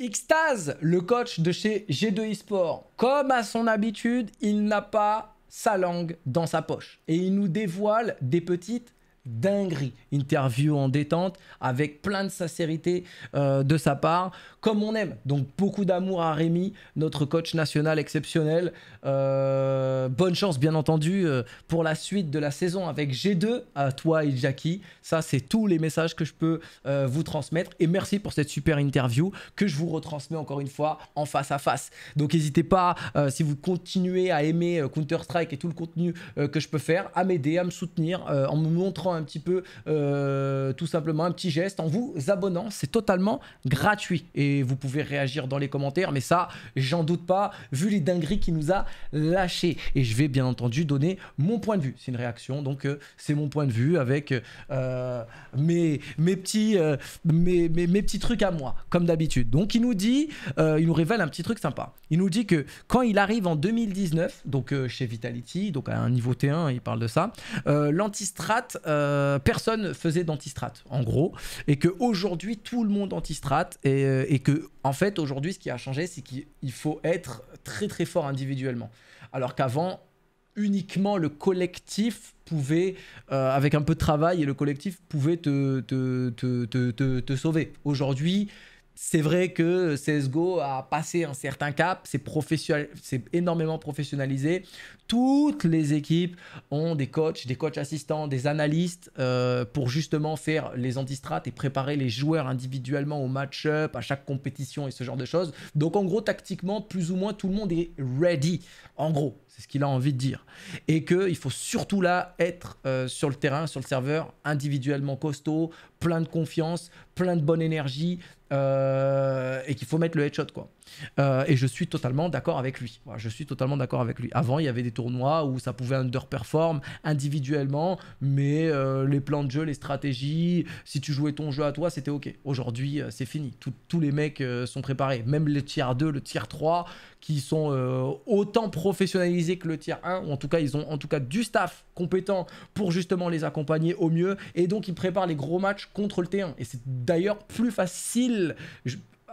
Xtaz, le coach de chez G2 eSport, comme à son habitude, il n'a pas sa langue dans sa poche. Et il nous dévoile des petites dinguerie. Interview en détente, avec plein de sincérité euh, de sa part, comme on aime. Donc beaucoup d'amour à Rémi, notre coach national exceptionnel. Euh, bonne chance, bien entendu, euh, pour la suite de la saison avec G2, à toi et Jackie. Ça, c'est tous les messages que je peux vous transmettre. Et merci pour cette super interview que je vous retransmets encore une fois en face à face. Donc n'hésitez pas, si vous continuez à aimer Counter-Strike et tout le contenu que je peux faire, à m'aider, à me soutenir en me montrant un petit peu euh, tout simplement un petit geste en vous abonnant. C'est totalement gratuit et vous pouvez réagir dans les commentaires, mais ça, j'en doute pas, vu les dingueries qu'il nous a lâché. Et je vais bien entendu donner mon point de vue. C'est une réaction, donc euh, c'est mon point de vue avec euh, mes, mes, petits, mes, mes, mes, petits trucs à moi, comme d'habitude. Donc il nous dit, il nous révèle un petit truc sympa. Il nous dit que quand il arrive en 2019, donc chez Vitality, donc à un niveau T1, il parle de ça, l'antistrat euh, personne faisait d'antistrate en gros, et que aujourd'hui tout le monde antistrate et, euh, et que en fait aujourd'hui ce qui a changé, c'est qu'il faut être très très fort individuellement, alors qu'avant uniquement le collectif pouvait, euh, avec un peu de travail, et le collectif pouvait te, te, te, te sauver. Aujourd'hui, c'est vrai que CSGO a passé un certain cap, c'est professionnel, c'est énormément professionnalisé. Toutes les équipes ont des coachs, des coachs assistants, des analystes euh, pour justement faire les antistrates et préparer les joueurs individuellement au match-up, à chaque compétition et ce genre de choses. Donc en gros, tactiquement, plus ou moins tout le monde est ready. En gros, c'est ce qu'il a envie de dire. Et qu'il faut surtout là être euh, sur le terrain, sur le serveur, individuellement costaud, plein de confiance, plein de bonne énergie, euh, et qu'il faut mettre le headshot, quoi. Euh, et je suis totalement d'accord avec lui. je suis totalement d'accord avec lui. Avant, il y avait des tournois où ça pouvait underperform individuellement, mais euh, les plans de jeu, les stratégies, si tu jouais ton jeu à toi, c'était ok. Aujourd'hui, euh, c'est fini. tous les mecs sont préparés. Même le tiers 2, le tiers 3, qui sont autant professionnalisés que le tiers 1, ou en tout cas, ils ont en tout cas du staff compétent pour justement les accompagner au mieux. Et donc, ils préparent les gros matchs contre le T1. Et c'est d'ailleurs plus facile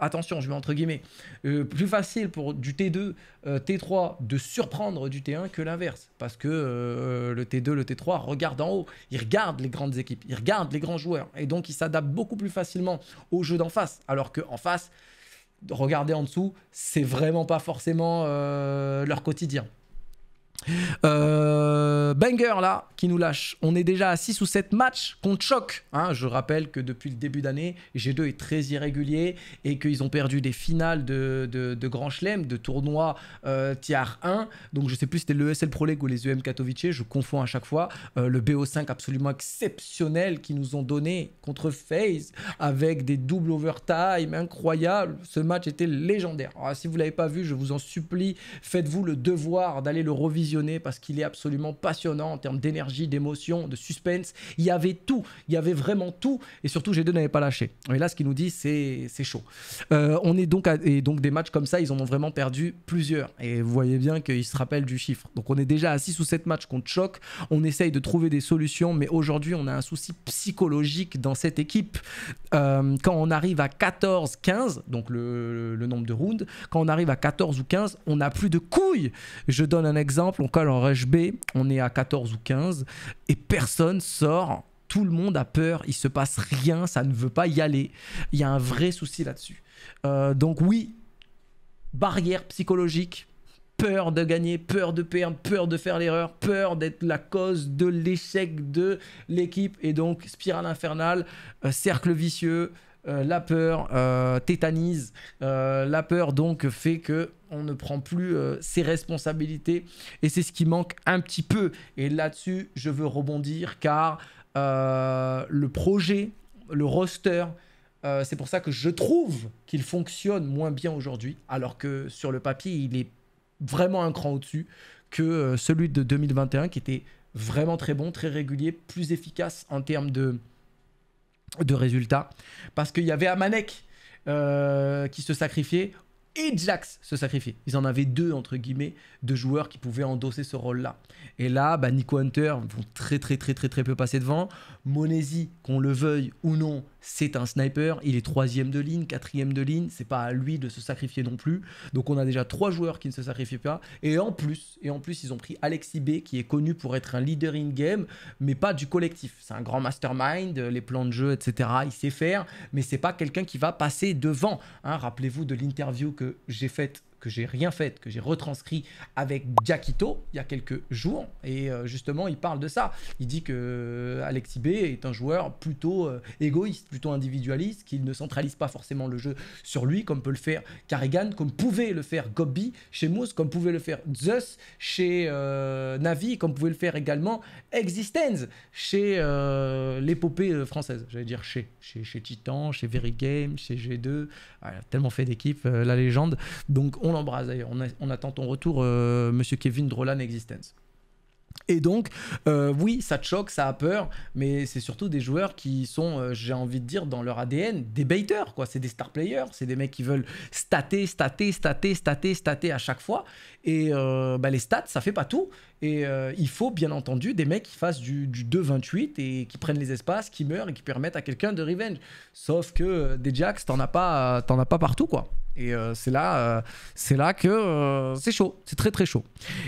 attention, je mets entre guillemets, euh, plus facile pour du T2, euh, T3 de surprendre du T1 que l'inverse. Parce que euh, le T2, le T3 regarde en haut, ils regardent les grandes équipes, ils regardent les grands joueurs. Et donc, ils s'adaptent beaucoup plus facilement au jeu d'en face. Alors qu'en face, regarder en dessous, c'est vraiment pas forcément leur quotidien. Euh, banger là qui nous lâche. On est déjà à 6 ou 7 matchs contre Choc. Hein. je rappelle que depuis le début d'année, G2 est très irrégulier et qu'ils ont perdu des finales de, de, Grand Chelem, de tournois euh, tiers 1. Donc je sais plus si c'était l'ESL e Pro League ou les EM Katowice, je confonds à chaque fois. Euh, le BO5 absolument exceptionnel qu'ils nous ont donné contre FaZe avec des doubles overtime incroyables. Ce match était légendaire. Ah, si vous l'avez pas vu, je vous en supplie, faites-vous le devoir d'aller le revisiter parce qu'il est absolument passionnant en termes d'énergie, d'émotion, de suspense. Il y avait tout, il y avait vraiment tout. Et surtout, G2 n'avait pas lâché. Et là, ce qu'il nous dit, c'est chaud. Euh, on est donc et donc des matchs comme ça, ils en ont vraiment perdu plusieurs. Et vous voyez bien qu'ils se rappellent du chiffre. Donc on est déjà à 6 ou 7 matchs contre Choc. On essaye de trouver des solutions, mais aujourd'hui, on a un souci psychologique dans cette équipe. Euh, quand on arrive à 14, 15, donc le, le nombre de rounds, quand on arrive à 14 ou 15, on n'a plus de couilles. Je donne un exemple on colle en rush B, on est à 14 ou 15 et personne sort. Tout le monde a peur, il se passe rien, ça ne veut pas y aller. Il y a un vrai souci là-dessus. Euh, donc oui, barrière psychologique, peur de gagner, peur de perdre, peur de faire l'erreur, peur d'être la cause de l'échec de l'équipe et donc spirale infernale, euh, cercle vicieux, euh, la peur euh, tétanise, euh, la peur donc fait que on ne prend plus ses responsabilités et c'est ce qui manque un petit peu. Et là-dessus, je veux rebondir car le projet, le roster, c'est pour ça que je trouve qu'il fonctionne moins bien aujourd'hui, alors que sur le papier, il est vraiment un cran au-dessus que celui de 2021 qui était vraiment très bon, très régulier, plus efficace en termes de de résultats. Parce qu'il y avait Amanek euh, qui se sacrifiait et Jax se sacrifier. Ils en avaient deux, entre guillemets, de joueurs qui pouvaient endosser ce rôle-là. Et là, bah, Nico Hunter vont très, très, très, très, très peu passer devant. Monesi, qu'on le veuille ou non, c'est un sniper. Il est troisième de ligne, quatrième de ligne. C'est pas à lui de se sacrifier non plus. Donc on a déjà trois joueurs qui ne se sacrifient pas. Et en plus, et en plus ils ont pris Alexi B, qui est connu pour être un leader in-game, mais pas du collectif. C'est un grand mastermind, les plans de jeu, etc. Il sait faire, mais c'est pas quelqu'un qui va passer devant. Hein, rappelez-vous de l'interview que j'ai fait que j'ai rien fait, que j'ai retranscrit avec jackito il y a quelques jours. Et euh, justement, il parle de ça. Il dit que euh, Alexis B est un joueur plutôt euh, égoïste, plutôt individualiste, qu'il ne centralise pas forcément le jeu sur lui, comme peut le faire Carrigan, comme pouvait le faire Gobi chez Moose, comme pouvait le faire Zeus chez Navi, comme pouvait le faire également Existence chez l'épopée française. J'allais dire chez, chez, Titan, chez Very Game, chez G2. Ah, a tellement fait d'équipe, la légende. Donc, on on l'embrasse d'ailleurs. On, attend ton retour, euh, monsieur Kevin Drolan Existence. Et donc, euh, oui, ça te choque, ça a peur, mais c'est surtout des joueurs qui sont, euh, j'ai envie de dire, dans leur ADN, des baiters, quoi. C'est des star players, c'est des mecs qui veulent stater, stater, stater, stater, stater à chaque fois. Et bah, les stats, ça fait pas tout. Et euh, il faut bien entendu des mecs qui fassent du, 2-28 et qui prennent les espaces, qui meurent et qui permettent à quelqu'un de revenge. Sauf que euh, des Jacks, t'en as, pas, as pas partout quoi. Et euh, c'est là, c'est là que c'est chaud, c'est très très chaud.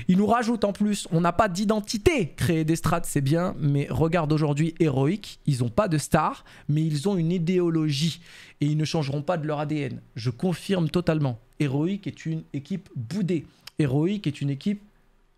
Il nous rajoute en plus, on n'a pas d'identité. Créer des strats c'est bien, mais regarde aujourd'hui héroïque, ils n'ont pas de star, mais ils ont une idéologie et ils ne changeront pas de leur ADN. Je confirme totalement. Héroïque est une équipe boudée. Héroïque est une équipe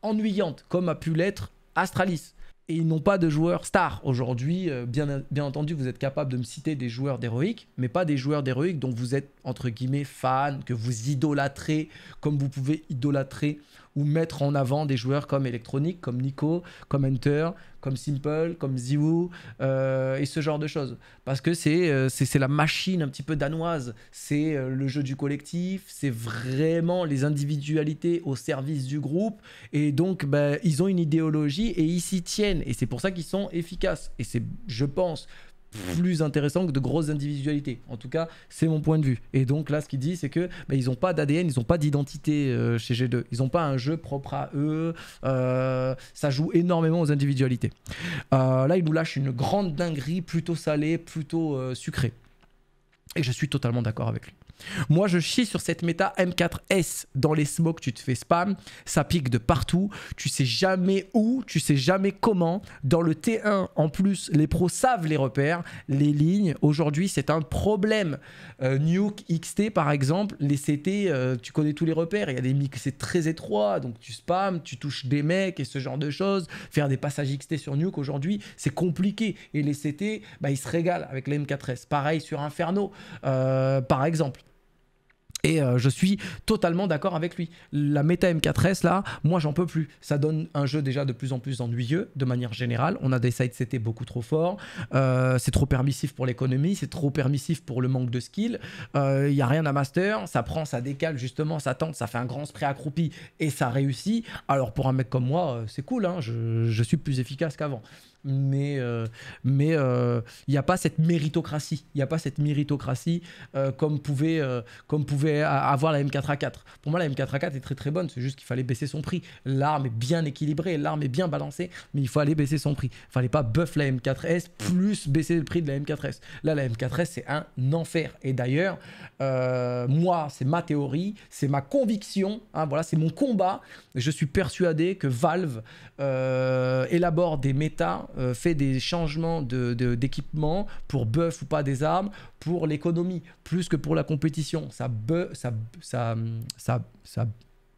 ennuyante, comme a pu l'être Astralis. Et ils n'ont pas de joueurs stars. Aujourd'hui, euh, bien, bien entendu, vous êtes capable de me citer des joueurs d'héroïque, mais pas des joueurs d'héroïques dont vous êtes, entre guillemets, fan, que vous idolâtrez, comme vous pouvez idolâtrer ou mettre en avant des joueurs comme Electronic, comme Nico, comme Hunter, comme Simple, comme Ziwoo euh, et ce genre de choses. Parce que euh, c'est c'est la machine un petit peu danoise, c'est euh, le jeu du collectif, c'est vraiment les individualités au service du groupe et donc ben ils ont une idéologie et ils s'y tiennent et c'est pour ça qu'ils sont efficaces et c'est je pense plus intéressant que de grosses individualités. En tout cas, c'est mon point de vue. Et donc là, ce qu'il dit, c'est que bah, ils n'ont pas d'ADN, ils n'ont pas d'identité euh, chez G2. Ils n'ont pas un jeu propre à eux. Euh, ça joue énormément aux individualités. Euh, là, il nous lâche une grande dinguerie, plutôt salée, plutôt sucrée. Et je suis totalement d'accord avec lui. Moi, je chie sur cette méta M4S. Dans les smokes, tu te fais spam. Ça pique de partout. Tu sais jamais où, tu sais jamais comment. Dans le T1, en plus, les pros savent les repères, les lignes. Aujourd'hui, c'est un problème. Euh, Nuke XT, par exemple, les CT, euh, tu connais tous les repères. Il y a des mix, c'est très étroit. Donc, tu spams, tu touches des mecs et ce genre de choses. Faire des passages XT sur Nuke, aujourd'hui, c'est compliqué. Et les CT, bah, ils se régalent avec les M4S. Pareil sur Inferno, euh, par exemple. Et euh, je suis totalement d'accord avec lui. La méta M4S, là, moi j'en peux plus. Ça donne un jeu déjà de plus en plus ennuyeux, de manière générale. On a des sites CT beaucoup trop forts. Euh, c'est trop permissif pour l'économie, c'est trop permissif pour le manque de skill. Il euh, n'y a rien à master, ça prend, ça décale, justement, ça tente, ça fait un grand spray accroupi et ça réussit. Alors pour un mec comme moi, c'est cool, hein. je, suis plus efficace qu'avant mais euh, mais il euh, n'y a pas cette méritocratie, il n'y a pas cette méritocratie euh, comme pouvait comme pouvait avoir la M4A4. Pour moi, la M4A4 est très très bonne, c'est juste qu'il fallait baisser son prix. L'arme est bien équilibrée, l'arme est bien balancée, mais il faut aller baisser son prix. Il fallait pas buff la M4S plus baisser le prix de la M4S. Là, la M4S c'est un enfer. Et d'ailleurs, moi, c'est ma théorie, c'est ma conviction, hein, voilà, c'est mon combat. Je suis persuadé que Valve élabore des méta euh, fait des changements d'équipement de, d'équipement pour buff ou pas des armes pour l'économie, plus que pour la compétition. Ça, ça, ça, ça, ça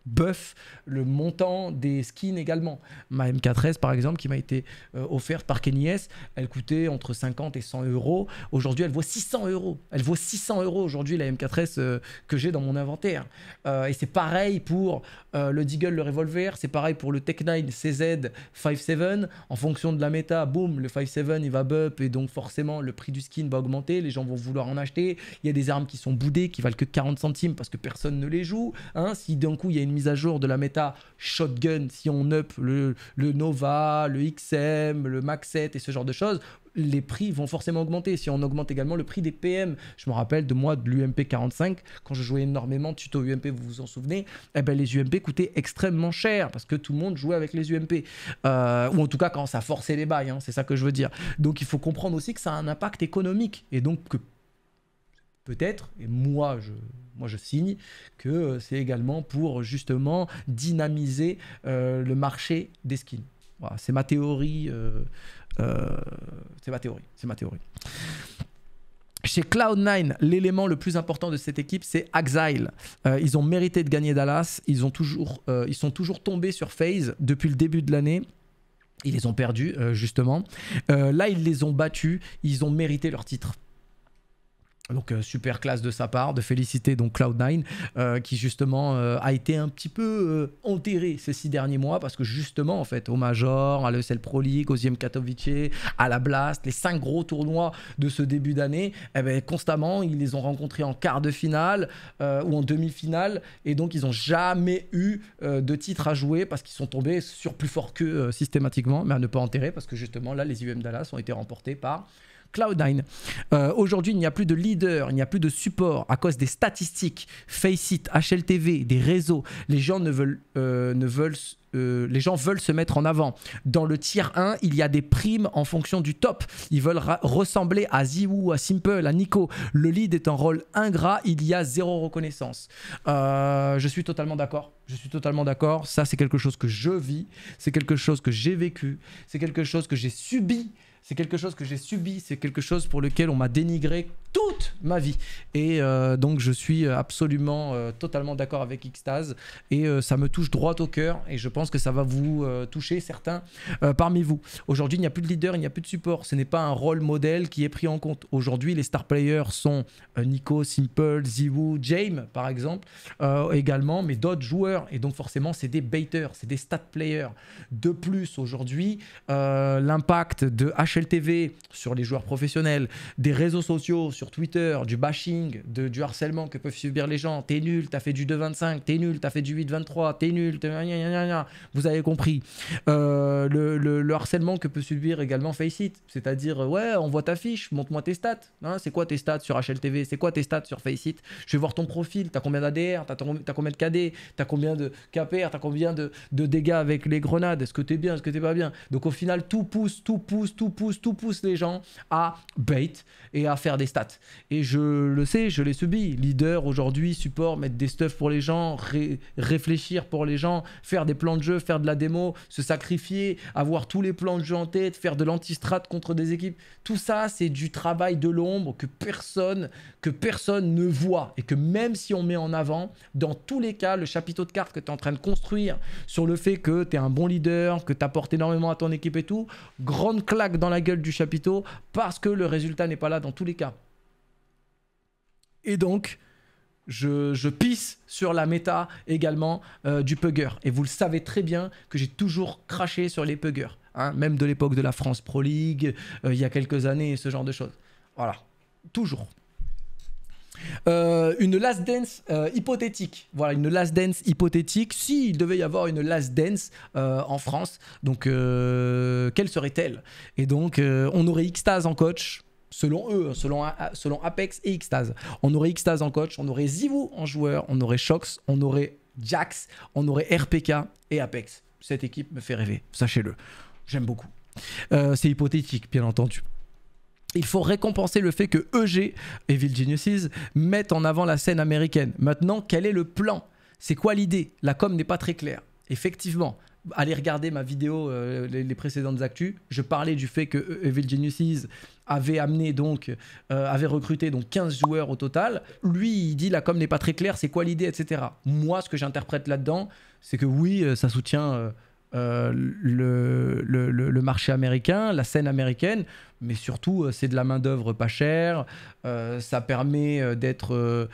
buff le montant des skins également. Ma m S par exemple qui m'a été euh, offerte par S, elle coûtait entre 50 et 100 euros. Aujourd'hui elle vaut 600 euros. Elle vaut 600 euros aujourd'hui la M 4 S euh, que j'ai dans mon inventaire. Euh, et c'est pareil pour le Deagle, le Revolver, c'est pareil pour le Tech 9 CZ 5.7. En fonction de la méta, boum, le 5.7 il va buff et donc forcément le prix du skin va augmenter, les gens vont vouloir en acheter. Il y a des armes qui sont boudées, qui valent que 40 centimes parce que personne ne les joue. Hein, si d'un coup il y a une mise à jour de la méta shotgun, si on up le, le Nova, le XM, le Max 7 et ce genre de choses, les prix vont forcément augmenter. Si on augmente également le prix des PM, je me rappelle de moi de l'UMP 45, quand je jouais énormément tuto UMP, vous vous en souvenez, eh ben les UMP coûtaient extrêmement cher parce que tout le monde jouait avec les UMP. Euh, ou en tout cas quand ça forçait les bails, hein, c'est ça que je veux dire. Donc il faut comprendre aussi que ça a un impact économique et donc que peut-être, et moi je moi je signe que euh, c'est également pour justement dynamiser euh, le marché des skins. Voilà, c'est ma théorie. Euh, c'est ma théorie. C'est ma théorie. Chez Cloud9, l'élément le plus important de cette équipe, c'est Axile. ils ont mérité de gagner Dallas. Ils, ont toujours, ils sont toujours tombés sur Phase depuis le début de l'année. Ils les ont perdus, justement. là, ils les ont battus. Ils ont mérité leur titre. Donc euh, super classe de sa part, de féliciter donc Cloud9 euh, qui justement euh, a été un petit peu enterré ces six derniers mois parce que justement en fait au Major, à l'ESL Pro League, au Katowice, à la Blast, les cinq gros tournois de ce début d'année, eh ben, constamment ils les ont rencontrés en quart de finale ou en demi-finale et donc ils n'ont jamais eu de titre à jouer parce qu'ils sont tombés sur plus fort que systématiquement mais à ne pas enterrer parce que justement là les UM Dallas ont été remportés par Cloud9. Euh, aujourd'hui, il n'y a plus de leader, il n'y a plus de support à cause des statistiques, Faceit, HLTV, des réseaux. Les gens ne veulent, euh, ne veulent euh, les gens veulent se mettre en avant. Dans le tier 1, il y a des primes en fonction du top. Ils veulent ressembler à Ziwoo, à Simple, à Nico. Le lead est un rôle ingrat, il y a zéro reconnaissance. je suis totalement d'accord. Je suis totalement d'accord. Ça, c'est quelque chose que je vis. C'est quelque chose que j'ai vécu. C'est quelque chose que j'ai subi. C'est quelque chose que j'ai subi, c'est quelque chose pour lequel on m'a dénigré ma vie. Et euh, donc je suis euh, absolument euh, totalement d'accord avec Xtase et ça me touche droit au cœur et je pense que ça va vous toucher certains parmi vous. Aujourd'hui, il n'y a plus de leader, il n'y a plus de support. Ce n'est pas un rôle modèle qui est pris en compte. Aujourd'hui, les star players sont Nico, Simple, Ziwoo, James par exemple également, mais d'autres joueurs. Et donc forcément, c'est des baiters, c'est des stat players. De plus, aujourd'hui, l'impact de HLTV sur les joueurs professionnels, des réseaux sociaux, sur Twitter, du bashing, de, du harcèlement que peuvent subir les gens. T'es nul, t'as fait du 2,25, t'es nul, t'as fait du 8,23, t'es nul, t'es... Vous avez compris. Euh, le, harcèlement que peut subir également Faceit. C'est-à-dire, euh, ouais, on voit ta fiche, montre-moi tes stats. Hein, c'est quoi tes stats sur HLTV C'est quoi tes stats sur Faceit Je vais voir ton profil. T'as combien d'ADR T'as, combien de KD T'as combien de KPR T'as combien de, de dégâts avec les grenades Est-ce que t'es bien Est-ce que t'es pas bien Donc au final, tout pousse, tout pousse, tout pousse, tout pousse les gens à bait et à faire des stats. Et je le sais, je l'ai subi. Leader aujourd'hui, support, mettre des stuffs pour les gens, réfléchir pour les gens, faire des plans de jeu, faire de la démo, se sacrifier, avoir tous les plans de jeu en tête, faire de lanti contre des équipes. Tout ça, c'est du travail de l'ombre que personne, que personne ne voit. Et que même si on met en avant, dans tous les cas, le chapiteau de cartes que tu es en train de construire sur le fait que tu es un bon leader, que tu apportes énormément à ton équipe et tout, grande claque dans la gueule du chapiteau parce que le résultat n'est pas là dans tous les cas. Et donc, je, pisse sur la méta également euh, du pugger. Et vous le savez très bien que j'ai toujours craché sur les puggers. Hein, même de l'époque de la France Pro League, euh, il y a quelques années, ce genre de choses. Voilà. Toujours. Euh, une last dance hypothétique. Voilà, une last dance hypothétique. S'il devait y avoir une last dance en France, donc quelle serait-elle Et donc, on aurait Xtase en coach, selon eux, hein, selon, Apex et Xtase. On aurait Xtase en coach, on aurait Zivu en joueur, on aurait Shox, on aurait Jax, on aurait RPK et Apex. Cette équipe me fait rêver, sachez-le. J'aime beaucoup. Euh, c'est hypothétique, bien entendu. Il faut récompenser le fait que EG, et Geniuses, mettent en avant la scène américaine. Maintenant, quel est le plan C'est quoi l'idée La com n'est pas très claire. Effectivement, allez regarder ma vidéo, euh, les, précédentes actus, je parlais du fait que euh, Evil Geniuses avait amené donc, euh, avait recruté donc 15 joueurs au total. Lui, il dit la com n'est pas très claire, c'est quoi l'idée, etc. Moi, ce que j'interprète là-dedans, c'est que oui, ça soutient le, le, le, marché américain, la scène américaine, mais surtout, c'est de la main-d'œuvre pas chère. ça permet d'être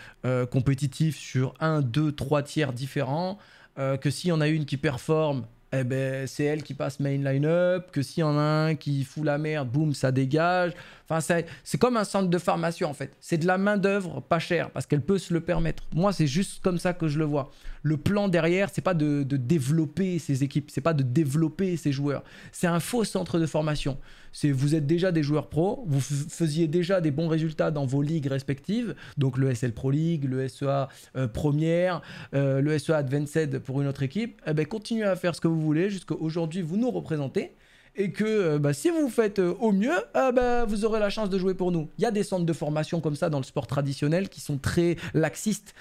compétitif sur un, deux, trois tiers différents. que s'il y en a une qui performe, eh ben, c'est elle qui passe main line-up, que s'il y en a un qui fout la merde, boum, ça dégage. Enfin, c'est comme un centre de formation en fait. C'est de la main-d'œuvre pas chère parce qu'elle peut se le permettre. Moi, c'est juste comme ça que je le vois. Le plan derrière, c'est pas de, de, développer ces équipes, c'est pas de développer ces joueurs. C'est un faux centre de formation. C'est vous êtes déjà des joueurs pro, vous faisiez déjà des bons résultats dans vos ligues respectives, donc le SL Pro League, le SEA euh, Première, euh, le SEA Advanced pour une autre équipe. Eh ben, continuez à faire ce que vous vous voulez, jusqu'à aujourd'hui vous nous représentez. Et que euh, bah, si vous faites euh, au mieux, euh, bah, vous aurez la chance de jouer pour nous. Il y a des centres de formation comme ça dans le sport traditionnel qui sont très laxistes,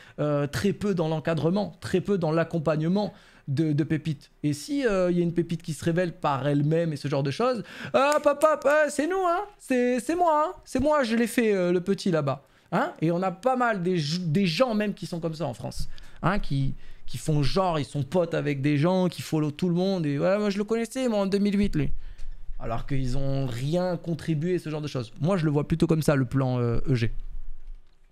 très peu dans l'encadrement, très peu dans l'accompagnement. De, pépites. Et si il y a une pépite qui se révèle par elle-même et ce genre de choses, hop hop c'est nous, hein. c'est moi, hein. c'est moi, je l'ai fait le petit là-bas. Hein. et on a pas mal des gens même qui sont comme ça en France. Hein, qui, qui font genre, ils sont potes avec des gens, qui follow tout le monde. Et ouais, moi je le connaissais, moi en 2008, lui. Alors qu'ils ont rien contribué, ce genre de choses. Moi je le vois plutôt comme ça, le plan EG. Euh, e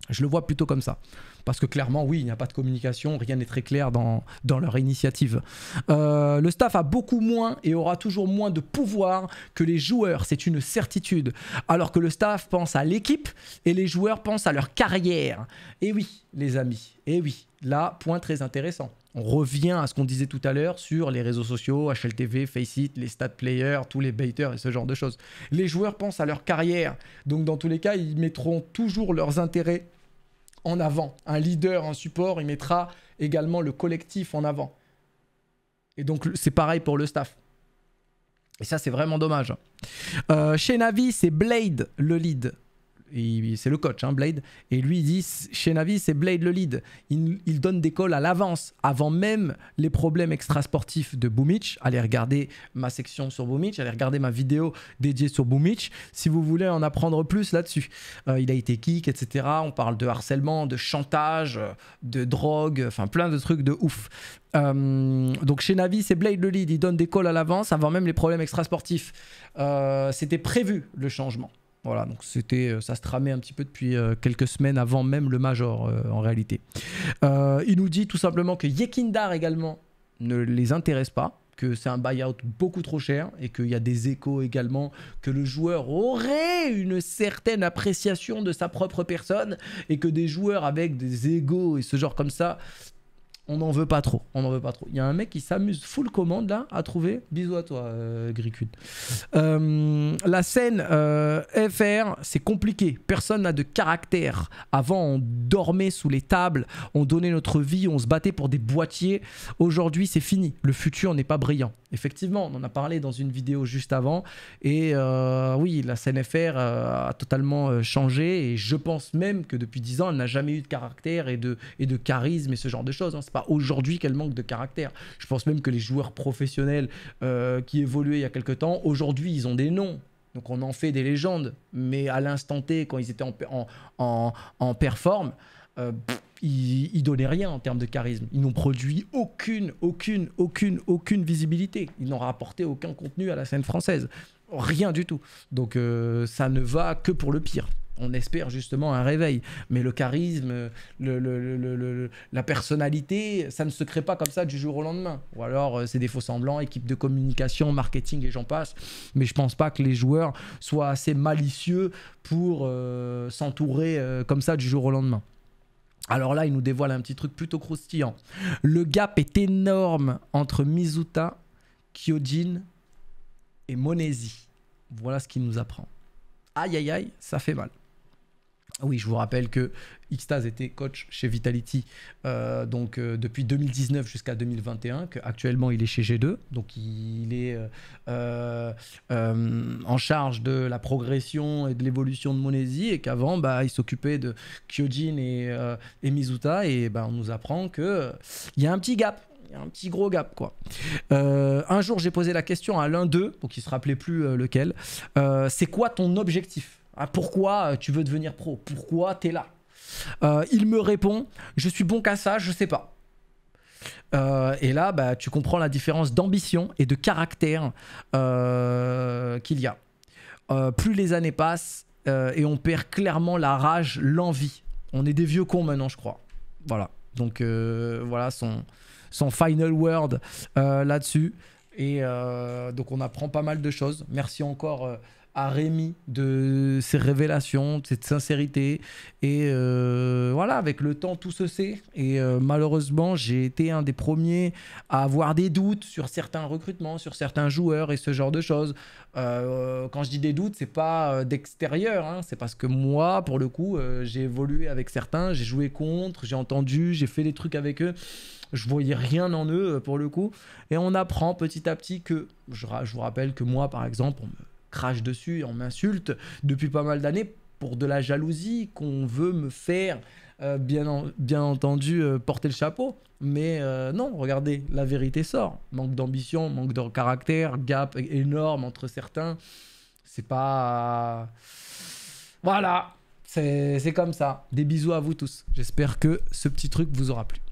je le vois plutôt comme ça. Parce que clairement, oui, il n'y a pas de communication, rien n'est très clair dans, dans leur initiative. Euh, le staff a beaucoup moins et aura toujours moins de pouvoir que les joueurs, c'est une certitude. Alors que le staff pense à l'équipe et les joueurs pensent à leur carrière. Et eh oui, les amis, et eh oui. Là, point très intéressant. On revient à ce qu'on disait tout à l'heure sur les réseaux sociaux, HLTV, Faceit, les stat players, tous les baiters et ce genre de choses. Les joueurs pensent à leur carrière, donc dans tous les cas, ils mettront toujours leurs intérêts en avant. Un leader, un support, il mettra également le collectif en avant. Et donc c'est pareil pour le staff. Et ça, c'est vraiment dommage. Euh, chez Navi, c'est Blade le lead c'est le coach, hein, Blade. Et lui, il dit chez Navi, c'est Blade le lead. Il, donne des calls à l'avance, avant même les problèmes extrasportifs de Boomich. Allez regarder ma section sur Boomich, allez regarder ma vidéo dédiée sur Boomich si vous voulez en apprendre plus là-dessus. Euh, il a été kick, etc. On parle de harcèlement, de chantage, de drogue, enfin plein de trucs de ouf. Euh, donc chez Navi, c'est Blade le lead. Il donne des calls à l'avance avant même les problèmes extrasportifs. Euh, c'était prévu le changement. Voilà, donc c'était, euh, ça se tramait un petit peu depuis euh, quelques semaines avant même le Major euh, en réalité. il nous dit tout simplement que Yekindar également ne les intéresse pas, que c'est un buyout beaucoup trop cher et qu'il y a des échos également que le joueur aurait une certaine appréciation de sa propre personne et que des joueurs avec des égos et ce genre comme ça on n'en veut pas trop. On n'en veut pas trop. Il y a un mec qui s'amuse full commande là à trouver. Bisous à toi, euh, euh, la scène euh, FR, c'est compliqué. Personne n'a de caractère. Avant, on dormait sous les tables, on donnait notre vie, on se battait pour des boîtiers. Aujourd'hui, c'est fini. Le futur n'est pas brillant. Effectivement, on en a parlé dans une vidéo juste avant. Et oui, la scène FR a totalement changé. Et je pense même que depuis 10 ans, elle n'a jamais eu de caractère et de, et de charisme et ce genre de choses. Hein aujourd'hui qu'elle manque de caractère. Je pense même que les joueurs professionnels euh, qui évoluaient il y a quelque temps, aujourd'hui, ils ont des noms. Donc on en fait des légendes. Mais à l'instant T, quand ils étaient en, en, en, performe, euh, ils, donnaient rien en termes de charisme. Ils n'ont produit aucune, aucune, aucune, aucune visibilité. Ils n'ont rapporté aucun contenu à la scène française. Rien du tout. Donc euh, ça ne va que pour le pire on espère justement un réveil. Mais le charisme, la personnalité, ça ne se crée pas comme ça du jour au lendemain. Ou alors euh, c'est des faux semblants, équipe de communication, marketing et j'en passe. Mais je ne pense pas que les joueurs soient assez malicieux pour euh, s'entourer euh, comme ça du jour au lendemain. Alors là, il nous dévoile un petit truc plutôt croustillant. Le gap est énorme entre Mizuta, Kyojin et Monesi. Voilà ce qu'il nous apprend. Aïe aïe aïe, ça fait mal. Oui, je vous rappelle que Xtaz était coach chez Vitality euh, donc euh, depuis 2019 jusqu'à 2021, qu'actuellement il est chez G2, donc il est euh, en charge de la progression et de l'évolution de Monesi, et qu'avant bah, il s'occupait de Kyojin et, Mizuta, et bah, on nous apprend qu'il y a un petit gap un petit gros gap quoi. un jour j'ai posé la question à l'un d'eux, donc il se rappelait plus lequel, c'est quoi ton objectif ah, pourquoi euh, tu veux devenir pro Pourquoi t'es là euh, Il me répond, je suis bon qu'à ça, je sais pas. Euh, et là, bah, tu comprends la différence d'ambition et de caractère qu'il y a. plus les années passent et on perd clairement la rage, l'envie. On est des vieux cons maintenant, je crois. Voilà. Donc voilà son, son final word là-dessus. Et donc on apprend pas mal de choses. Merci encore à Rémi de ses révélations, de cette sincérité. Et euh, voilà, avec le temps, tout se sait. Et euh, malheureusement, j'ai été un des premiers à avoir des doutes sur certains recrutements, sur certains joueurs et ce genre de choses. Euh, quand je dis des doutes, c'est pas d'extérieur, hein. c'est parce que moi, pour le coup, j'ai évolué avec certains, j'ai joué contre, j'ai entendu, j'ai fait des trucs avec eux je voyais rien en eux pour le coup. Et on apprend petit à petit que, je, je vous rappelle que moi par exemple, on me crache dessus, on m'insulte depuis pas mal d'années pour de la jalousie qu'on veut me faire, euh, bien, bien entendu, euh, porter le chapeau. Mais euh, non, regardez, la vérité sort. Manque d'ambition, manque de caractère, gap énorme entre certains. C'est pas... Voilà, c'est comme ça. Des bisous à vous tous. J'espère que ce petit truc vous aura plu.